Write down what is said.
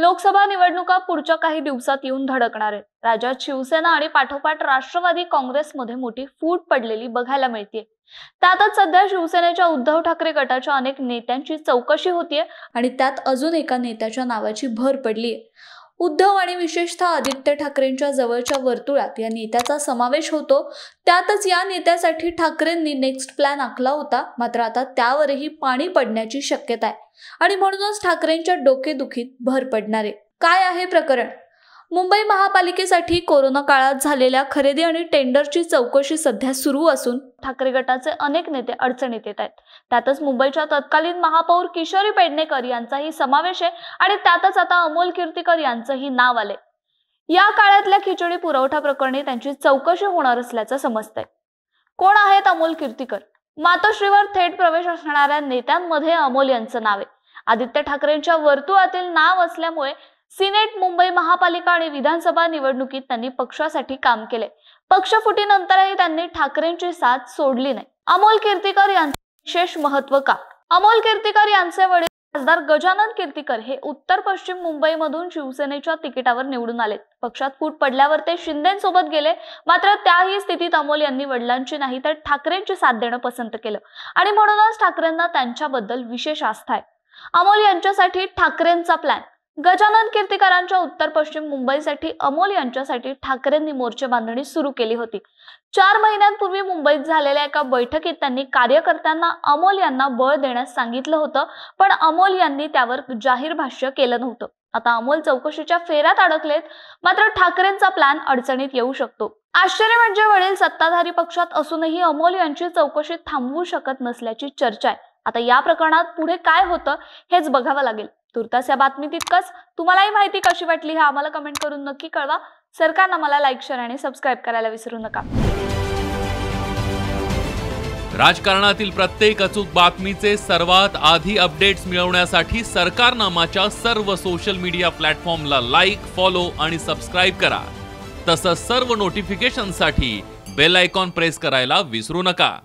लोकसभा निवडणुका पुढच्या काही दिवसात येऊन धडकणार आहेत राज्यात शिवसेना आणि पाठोपाठ राष्ट्रवादी काँग्रेसमध्ये मोठी फूट पडलेली बघायला मिळते त्यातच सध्या शिवसेनेच्या उद्धव ठाकरे गटाच्या अनेक नेत्यांची चौकशी होतीये आणि त्यात अजून एका नेत्याच्या नावाची भर पडलीये उद्धव आणि विशेषतः आदित्य ठाकरेंच्या जवळच्या वर्तुळात या नेत्याचा समावेश होतो त्यातच या नेत्यासाठी ठाकरेंनी नेक्स्ट प्लॅन आखला होता मात्र आता त्यावरही पाणी पडण्याची शक्यता आहे आणि म्हणूनच ठाकरेंच्या डोकेदुखीत भर पडणार आहे काय आहे प्रकरण मुंबई महापालिकेसाठी कोरोना काळात झालेल्या खरेदी आणि टेंडरची चौकशी सध्या सुरू असून ठाकरे गटाचे अनेक नेते अडचणीत येत आहेत त्यातच मुंबईच्या तत्कालीन महापौर किशोरी पेडणेकर यांचाही समावेश आहे आणि त्यातच आता अमोल कीर्तीकर यांचंही नाव आले या काळातल्या खिचडी पुरवठा प्रकरणी त्यांची चौकशी होणार असल्याचं समजतंय कोण आहेत अमोल कीर्तीकर मातोश्रीवर थेट प्रवेश असणाऱ्या नेत्यांमध्ये अमोल यांचं नाव आहे आदित्य ठाकरेंच्या वर्तुळातील नाव असल्यामुळे सिनेट मुंबई महापालिका आणि विधानसभा निवडणुकीत त्यांनी पक्षासाठी काम केले पक्ष त्यांनी ठाकरेंची साथ सोडली नाही अमोल कीर्तीकर यांचे विशेष महत्व का अमोल कीर्तीकर यांचे वडील खासदार गजानन कीर्तीकर हे उत्तर पश्चिम मुंबईमधून शिवसेनेच्या तिकिटावर निवडून आले पक्षात फूट पडल्यावर ते शिंदेसोबत गेले मात्र त्याही स्थितीत अमोल यांनी वडिलांची नाही तर ठाकरेंची साथ देणं पसंत केलं आणि म्हणूनच ठाकरेंना त्यांच्याबद्दल विशेष आस्था आहे अमोल यांच्यासाठी ठाकरेंचा प्लॅन गजानन कीर्तिकारांच्या उत्तर पश्चिम मुंबईसाठी अमोल यांच्यासाठी ठाकरेंनी मोर्चे बांधणी सुरू केली होती चार महिन्यांपूर्वी मुंबईत झालेल्या एका बैठकीत त्यांनी कार्यकर्त्यांना अमोल यांना बळ देण्यास सांगितलं होतं पण अमोल यांनी त्यावर जाहीर भाष्य केलं नव्हतं आता अमोल चौकशीच्या फेऱ्यात अडकलेत मात्र ठाकरेंचा प्लॅन अडचणीत येऊ शकतो आश्चर्य म्हणजे वडील सत्ताधारी पक्षात असूनही अमोल यांची चौकशी थांबवू शकत नसल्याची चर्चा आहे आता या प्रकरणात पुढे काय होतं हेच बघावं लागेल तुर्तास या बातमी तितकंच तुम्हालाही माहिती कशी वाटली हे आम्हाला कमेंट करून नक्की कळवा सरकारनं मला लाईक शेअर आणि सबस्क्राईब करायला विसरू नका राजकारणातील प्रत्येक अचूक बातमीचे सर्वात आधी अपडेट्स मिळवण्यासाठी सरकारनामाच्या सर्व सोशल मीडिया प्लॅटफॉर्मला लाईक फॉलो आणि सबस्क्राईब करा तसंच सर्व नोटिफिकेशनसाठी बेल आयकॉन प्रेस करायला विसरू नका